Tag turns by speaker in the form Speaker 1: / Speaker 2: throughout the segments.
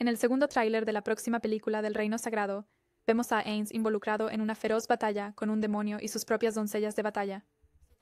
Speaker 1: En el segundo tráiler de la próxima película del Reino Sagrado, vemos a Ains involucrado en una feroz batalla con un demonio y sus propias doncellas de batalla.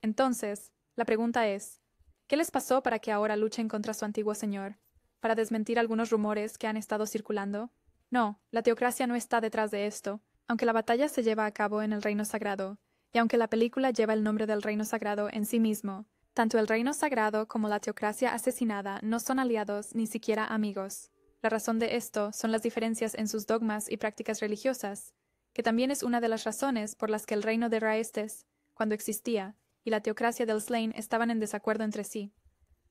Speaker 1: Entonces, la pregunta es, ¿qué les pasó para que ahora luchen contra su antiguo señor? ¿Para desmentir algunos rumores que han estado circulando? No, la teocracia no está detrás de esto, aunque la batalla se lleva a cabo en el Reino Sagrado, y aunque la película lleva el nombre del Reino Sagrado en sí mismo, tanto el Reino Sagrado como la teocracia asesinada no son aliados ni siquiera amigos. La razón de esto son las diferencias en sus dogmas y prácticas religiosas, que también es una de las razones por las que el reino de Raestes, cuando existía, y la teocracia del Slain estaban en desacuerdo entre sí.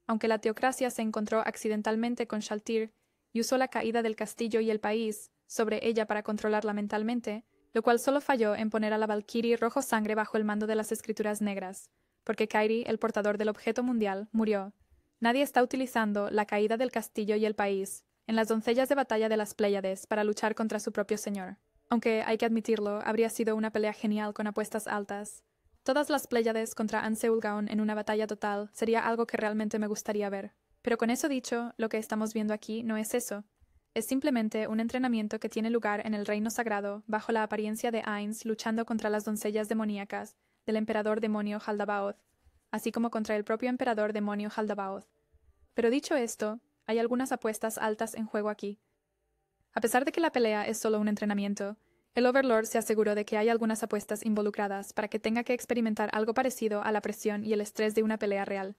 Speaker 1: Aunque la teocracia se encontró accidentalmente con Shaltir y usó la caída del castillo y el país sobre ella para controlarla mentalmente, lo cual solo falló en poner a la Valkyrie rojo sangre bajo el mando de las escrituras negras, porque Kairi, el portador del objeto mundial, murió. Nadie está utilizando la caída del castillo y el país en las doncellas de batalla de las Pléyades para luchar contra su propio señor. Aunque, hay que admitirlo, habría sido una pelea genial con apuestas altas. Todas las Pléyades contra Anseulgaon en una batalla total sería algo que realmente me gustaría ver. Pero con eso dicho, lo que estamos viendo aquí no es eso. Es simplemente un entrenamiento que tiene lugar en el reino sagrado, bajo la apariencia de Ains luchando contra las doncellas demoníacas del emperador demonio Haldabaoth, así como contra el propio emperador demonio Haldabaoth. Pero dicho esto, hay algunas apuestas altas en juego aquí. A pesar de que la pelea es solo un entrenamiento, el Overlord se aseguró de que hay algunas apuestas involucradas para que tenga que experimentar algo parecido a la presión y el estrés de una pelea real,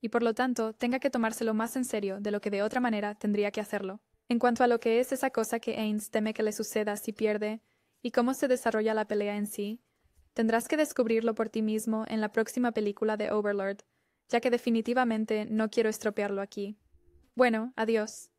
Speaker 1: y por lo tanto tenga que tomárselo más en serio de lo que de otra manera tendría que hacerlo. En cuanto a lo que es esa cosa que Ains teme que le suceda si pierde, y cómo se desarrolla la pelea en sí, tendrás que descubrirlo por ti mismo en la próxima película de Overlord, ya que definitivamente no quiero estropearlo aquí. Bueno, adiós.